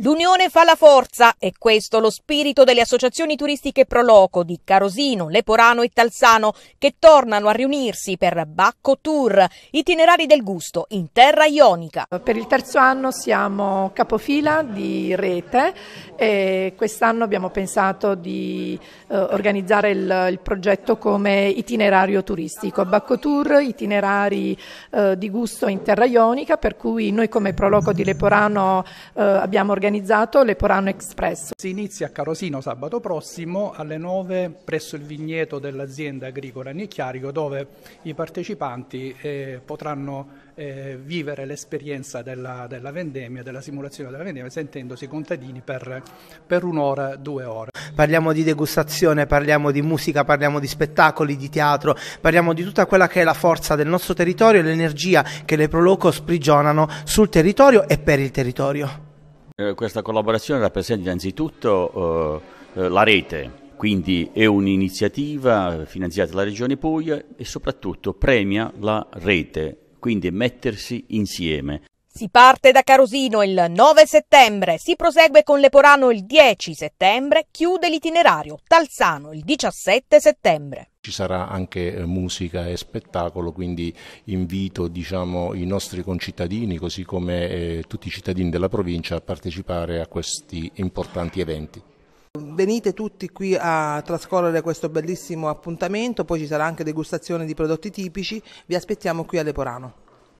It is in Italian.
L'unione fa la forza è questo lo spirito delle associazioni turistiche Proloco di Carosino, Leporano e Talsano che tornano a riunirsi per Bacco Tour, itinerari del gusto in terra ionica. Per il terzo anno siamo capofila di rete e quest'anno abbiamo pensato di eh, organizzare il, il, progetto come itinerario turistico. Bacco Tour, itinerari eh, di gusto in terra ionica per cui noi come Proloco di Leporano eh, abbiamo organizzato organizzato l'Eporano Express. Si inizia a Carosino sabato prossimo alle 9 presso il vigneto dell'azienda agricola Nicchiarico dove i partecipanti eh, potranno eh, vivere l'esperienza della, della, vendemmia, della simulazione della vendemmia sentendosi contadini per, per un'ora, due ore. Parliamo di degustazione, parliamo di musica, parliamo di spettacoli, di teatro, parliamo di tutta quella che è la forza del nostro territorio e l'energia che le Proloco sprigionano sul territorio e per il territorio. Eh, questa collaborazione rappresenta innanzitutto eh, eh, la rete, quindi è un'iniziativa finanziata dalla Regione Puglia e soprattutto premia la rete, quindi mettersi insieme. Si parte da Carosino il 9 settembre, si prosegue con Leporano il 10 settembre, chiude l'itinerario Talzano il 17 settembre ci sarà anche eh, musica e spettacolo, quindi invito diciamo, i nostri concittadini, così come eh, tutti i cittadini della provincia, a partecipare a questi importanti eventi. Venite tutti qui a trascorrere questo bellissimo appuntamento, poi ci sarà anche degustazione di prodotti tipici, vi aspettiamo qui a Leporano.